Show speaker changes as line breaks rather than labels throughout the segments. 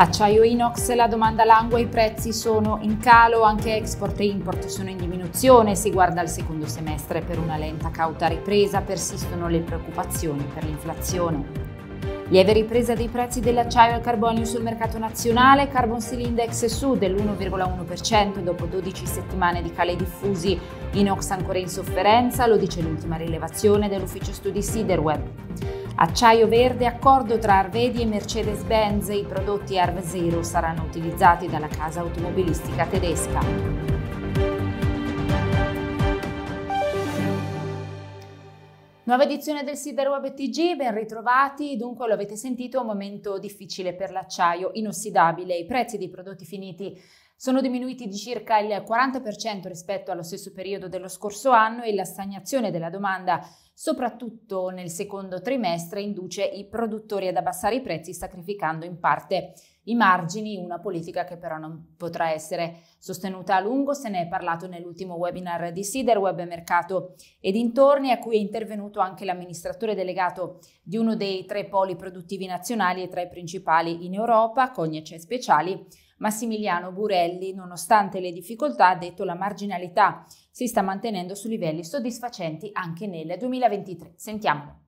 Acciaio inox, la domanda langua, i prezzi sono in calo, anche export e import sono in diminuzione, si guarda al secondo semestre per una lenta cauta ripresa, persistono le preoccupazioni per l'inflazione. Lieve ripresa dei prezzi dell'acciaio al carbonio sul mercato nazionale, Carbon Steel Index su dell'1,1% dopo 12 settimane di cali diffusi, inox ancora in sofferenza, lo dice l'ultima rilevazione dell'ufficio studi Siderweb. Acciaio verde accordo tra Arvedi e Mercedes-Benz, i prodotti Arv Zero saranno utilizzati dalla casa automobilistica tedesca. Nuova edizione del Sidero TG, ben ritrovati. Dunque, lo avete sentito, un momento difficile per l'acciaio inossidabile. I prezzi dei prodotti finiti sono diminuiti di circa il 40% rispetto allo stesso periodo dello scorso anno e la stagnazione della domanda soprattutto nel secondo trimestre, induce i produttori ad abbassare i prezzi sacrificando in parte i margini, una politica che però non potrà essere sostenuta a lungo. Se ne è parlato nell'ultimo webinar di Sider, Web Mercato e dintorni, a cui è intervenuto anche l'amministratore delegato di uno dei tre poli produttivi nazionali e tra i principali in Europa, Cognace Speciali. Massimiliano Burelli, nonostante le difficoltà, ha detto la marginalità si sta mantenendo su livelli soddisfacenti anche nel 2023. Sentiamolo.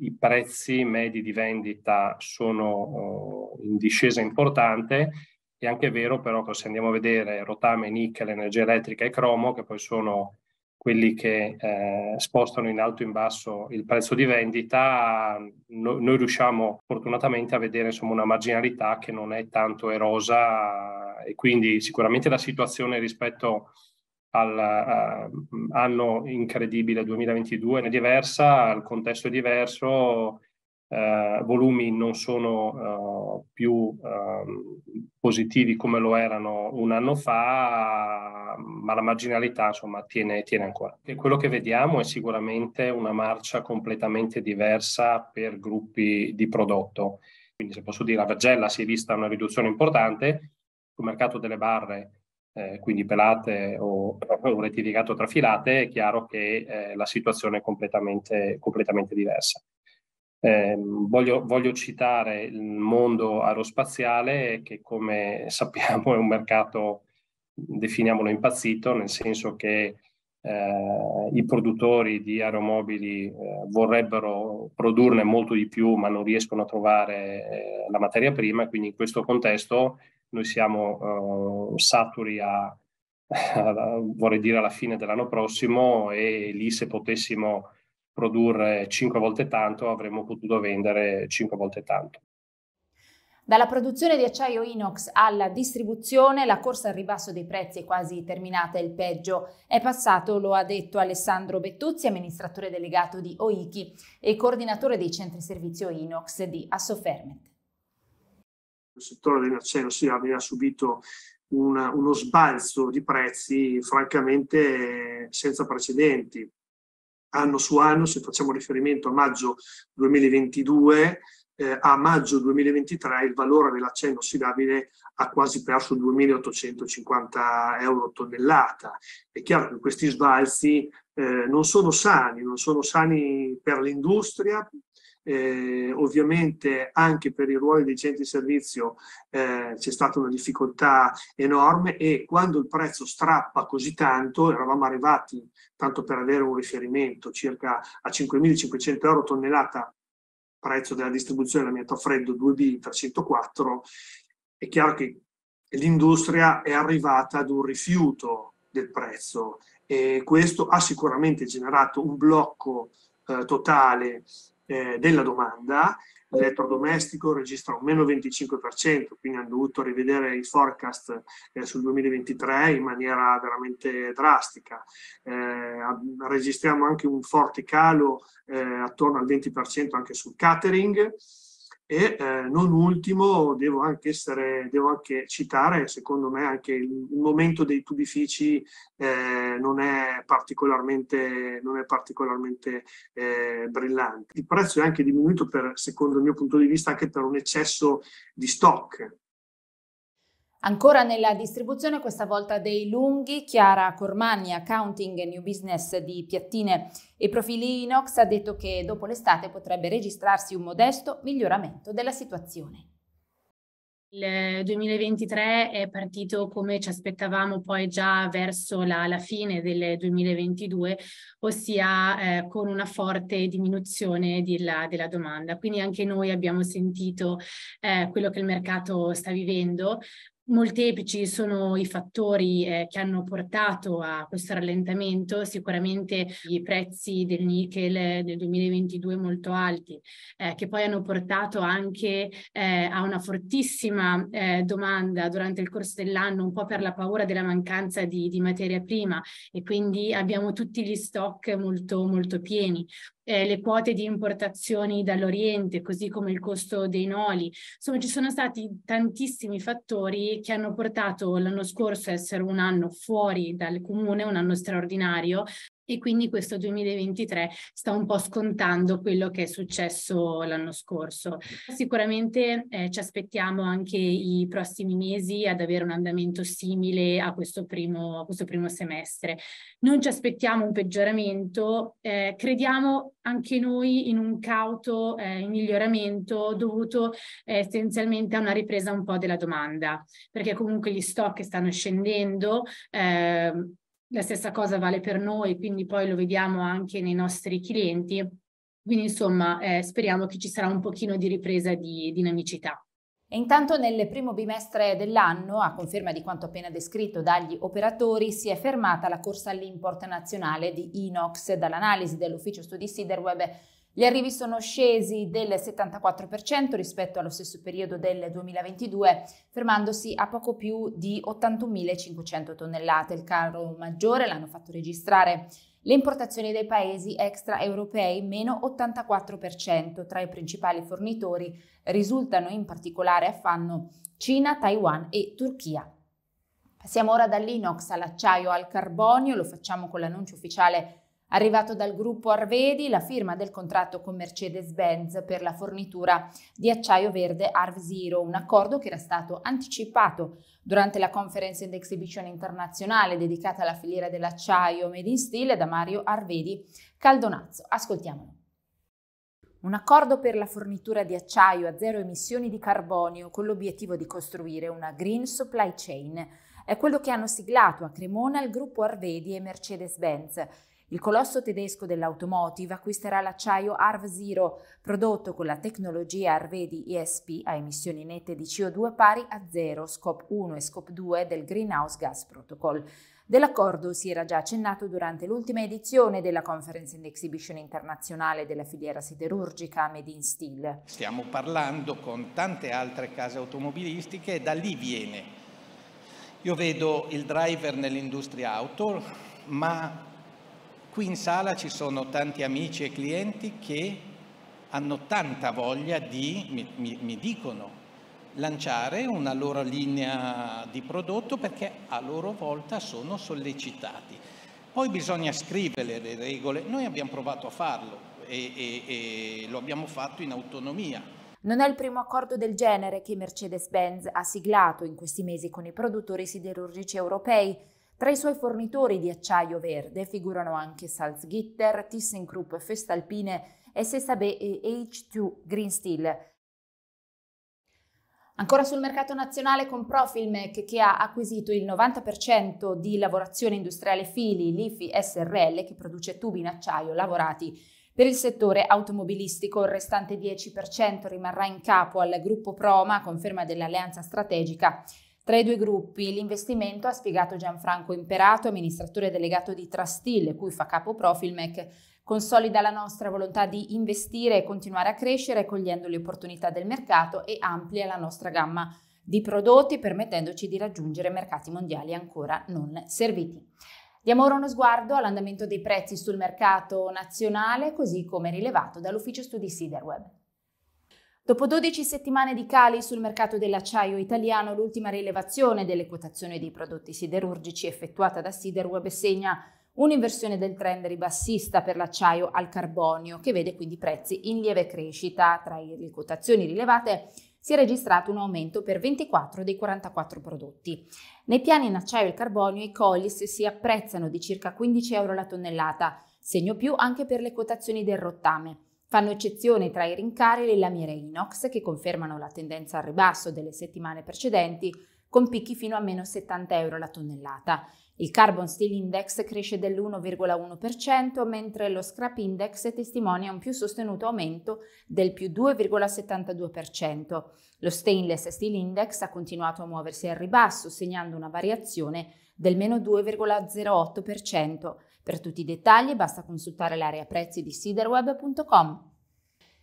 I prezzi medi di vendita sono oh, in discesa importante è anche vero però che se andiamo a vedere rotame, nickel, energia elettrica e cromo, che poi sono quelli che eh, spostano in alto e in basso il prezzo di vendita, no, noi riusciamo fortunatamente a vedere insomma, una marginalità che non è tanto erosa e quindi sicuramente la situazione rispetto al uh, anno incredibile 2022, è diversa, il contesto è diverso, eh, volumi non sono eh, più eh, positivi come lo erano un anno fa, ma la marginalità insomma tiene, tiene ancora. E quello che vediamo è sicuramente una marcia completamente diversa per gruppi di prodotto. Quindi se posso dire, a Vagella si è vista una riduzione importante, sul mercato delle barre eh, quindi pelate o, o rettificato trafilate, è chiaro che eh, la situazione è completamente, completamente diversa. Eh, voglio, voglio, citare il mondo aerospaziale che come sappiamo è un mercato, definiamolo impazzito, nel senso che eh, i produttori di aeromobili eh, vorrebbero produrne molto di più ma non riescono a trovare eh, la materia prima, quindi in questo contesto noi siamo uh, saturi a, a, vorrei dire alla fine dell'anno prossimo e lì se potessimo produrre cinque volte tanto avremmo potuto vendere cinque volte tanto.
Dalla produzione di acciaio inox alla distribuzione, la corsa al ribasso dei prezzi è quasi terminata, il peggio è passato, lo ha detto Alessandro Bettuzzi, amministratore delegato di OICHI e coordinatore dei centri servizio inox di Assofermet
il settore dell'acciaio sì, aveva subito una, uno sbalzo di prezzi francamente senza precedenti. Anno su anno, se facciamo riferimento a maggio 2022, eh, a maggio 2023 il valore dell'acciaio inossidabile ha quasi perso 2.850 euro tonnellata. È chiaro che questi sbalzi eh, non sono sani, non sono sani per l'industria, eh, ovviamente anche per i ruoli dei centri di servizio eh, c'è stata una difficoltà enorme e quando il prezzo strappa così tanto, eravamo arrivati, tanto per avere un riferimento, circa a 5.500 euro tonnellata prezzo della distribuzione della a freddo 2B 304, è chiaro che l'industria è arrivata ad un rifiuto del prezzo e questo ha sicuramente generato un blocco eh, totale eh, della domanda, l'elettrodomestico registra un meno 25%, quindi hanno dovuto rivedere i forecast eh, sul 2023 in maniera veramente drastica. Eh, registriamo anche un forte calo eh, attorno al 20% anche sul catering, e eh, non ultimo, devo anche, essere, devo anche, citare, secondo me, anche il, momento dei tubifici eh, non è particolarmente, non è particolarmente eh, brillante. Il prezzo è anche diminuito, per, secondo il mio punto di vista, anche per un eccesso di stock
Ancora nella distribuzione, questa volta dei lunghi, Chiara Cormagni, accounting e new business di piattine e profili inox, ha detto che dopo l'estate potrebbe registrarsi un modesto miglioramento della situazione.
Il 2023 è partito come ci aspettavamo poi già verso la, la fine del 2022, ossia eh, con una forte diminuzione della, della, domanda. Quindi anche noi abbiamo sentito eh, quello che il mercato sta vivendo, Molteplici sono i fattori eh, che hanno portato a questo rallentamento, sicuramente i prezzi del nickel nel 2022 molto alti, eh, che poi hanno portato anche eh, a una fortissima eh, domanda durante il corso dell'anno, un po' per la paura della mancanza di, di materia prima e quindi abbiamo tutti gli stock molto, molto pieni eh, le quote di importazioni dall'Oriente, così come il costo dei noli. Insomma, ci sono stati tantissimi fattori che hanno portato l'anno scorso a essere un anno fuori dal comune, un anno straordinario, e quindi questo 2023 sta un po' scontando quello che è successo l'anno scorso. Sicuramente eh, ci aspettiamo anche i prossimi mesi ad avere un andamento simile a questo primo, a questo primo semestre. Non ci aspettiamo un peggioramento, eh, crediamo anche noi in un cauto eh, miglioramento dovuto eh, essenzialmente a una ripresa un po' della domanda, perché comunque gli stock stanno scendendo ehm, la stessa cosa vale per noi, quindi poi lo vediamo anche nei nostri clienti. Quindi
insomma eh, speriamo che ci sarà un pochino di ripresa di dinamicità. E intanto nel primo bimestre dell'anno, a conferma di quanto appena descritto dagli operatori, si è fermata la corsa all'import nazionale di Inox. Dall'analisi dell'ufficio studi Siderweb gli arrivi sono scesi del 74% rispetto allo stesso periodo del 2022, fermandosi a poco più di 81.500 tonnellate. Il carro maggiore l'hanno fatto registrare le importazioni dei paesi extraeuropei meno 84%, tra i principali fornitori risultano in particolare a fanno Cina, Taiwan e Turchia. Passiamo ora dall'inox all'acciaio al carbonio, lo facciamo con l'annuncio ufficiale Arrivato dal gruppo Arvedi la firma del contratto con Mercedes-Benz per la fornitura di acciaio verde Arv Zero, un accordo che era stato anticipato durante la Conference and Exhibition internazionale dedicata alla filiera dell'acciaio Made in Steel da Mario Arvedi Caldonazzo. Ascoltiamolo. Un accordo per la fornitura di acciaio a zero emissioni di carbonio con l'obiettivo di costruire una green supply chain è quello che hanno siglato a Cremona il gruppo Arvedi e Mercedes-Benz il colosso tedesco dell'automotive acquisterà l'acciaio ARV Zero, prodotto con la tecnologia Arvedi ESP a emissioni nette di CO2 pari a zero, scope 1 e scope 2 del Greenhouse Gas Protocol. Dell'accordo si era già accennato durante l'ultima edizione della Conference and Exhibition internazionale della filiera siderurgica Made in Steel.
Stiamo parlando con tante altre case automobilistiche e da lì viene. Io vedo il driver nell'industria auto, ma Qui in sala ci sono tanti amici e clienti che hanno tanta voglia di, mi, mi, mi dicono, lanciare una loro linea di prodotto perché a loro volta sono sollecitati. Poi bisogna scrivere le regole, noi abbiamo provato a farlo e, e, e lo abbiamo fatto in autonomia.
Non è il primo accordo del genere che Mercedes-Benz ha siglato in questi mesi con i produttori siderurgici europei tra i suoi fornitori di acciaio verde figurano anche Salzgitter, ThyssenKrupp, Festalpine, SSAB e H2 Green Steel, Ancora sul mercato nazionale con Profilmec che ha acquisito il 90% di lavorazione industriale fili Lifi SRL che produce tubi in acciaio lavorati per il settore automobilistico. Il restante 10% rimarrà in capo al gruppo Proma, conferma dell'alleanza strategica tra i due gruppi l'investimento, ha spiegato Gianfranco Imperato, amministratore delegato di Trastil, cui fa capo Profilmec, consolida la nostra volontà di investire e continuare a crescere cogliendo le opportunità del mercato e amplia la nostra gamma di prodotti permettendoci di raggiungere mercati mondiali ancora non serviti. Diamo ora uno sguardo all'andamento dei prezzi sul mercato nazionale, così come rilevato dall'ufficio studi Siderweb. Dopo 12 settimane di cali sul mercato dell'acciaio italiano, l'ultima rilevazione delle quotazioni dei prodotti siderurgici effettuata da Siderweb segna un'inversione del trend ribassista per l'acciaio al carbonio, che vede quindi prezzi in lieve crescita. Tra le quotazioni rilevate si è registrato un aumento per 24 dei 44 prodotti. Nei piani in acciaio e carbonio i colis si apprezzano di circa 15 euro la tonnellata, segno più anche per le quotazioni del rottame. Fanno eccezione tra i rincari le lamiere inox che confermano la tendenza al ribasso delle settimane precedenti, con picchi fino a meno 70 euro la tonnellata. Il Carbon Steel Index cresce dell'1,1%, mentre lo Scrap Index testimonia un più sostenuto aumento del più 2,72%. Lo Stainless Steel Index ha continuato a muoversi al ribasso, segnando una variazione del meno 2,08%. Per tutti i dettagli basta consultare l'area prezzi di siderweb.com.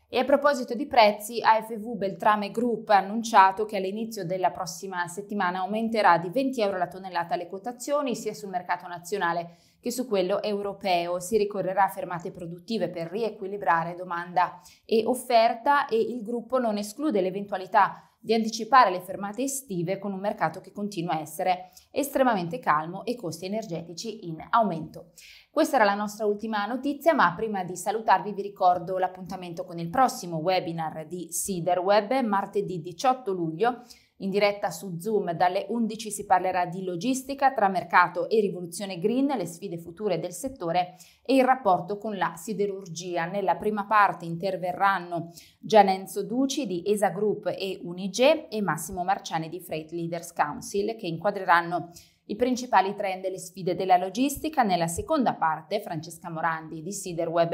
E a proposito di prezzi, AFV Beltrame Group ha annunciato che all'inizio della prossima settimana aumenterà di 20 euro la tonnellata le quotazioni sia sul mercato nazionale che su quello europeo. Si ricorrerà a fermate produttive per riequilibrare domanda e offerta e il gruppo non esclude l'eventualità di anticipare le fermate estive con un mercato che continua a essere estremamente calmo e costi energetici in aumento. Questa era la nostra ultima notizia, ma prima di salutarvi vi ricordo l'appuntamento con il prossimo webinar di Siderweb martedì 18 luglio in diretta su Zoom dalle 11 si parlerà di logistica tra mercato e rivoluzione green, le sfide future del settore e il rapporto con la siderurgia. Nella prima parte interverranno Gianenzo Duci di ESA Group e Unige e Massimo Marciani di Freight Leaders Council che inquadreranno i principali trend e le sfide della logistica. Nella seconda parte Francesca Morandi di Siderweb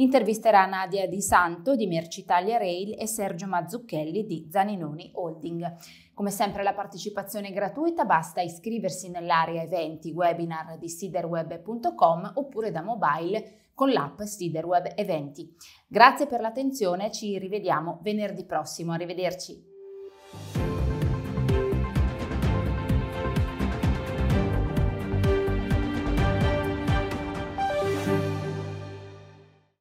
intervisterà Nadia Di Santo di Mercitalia Rail e Sergio Mazzucchelli di Zaninoni Holding. Come sempre la partecipazione è gratuita, basta iscriversi nell'area eventi webinar di siderweb.com oppure da mobile con l'app Siderweb Eventi. Grazie per l'attenzione, ci rivediamo venerdì prossimo, arrivederci.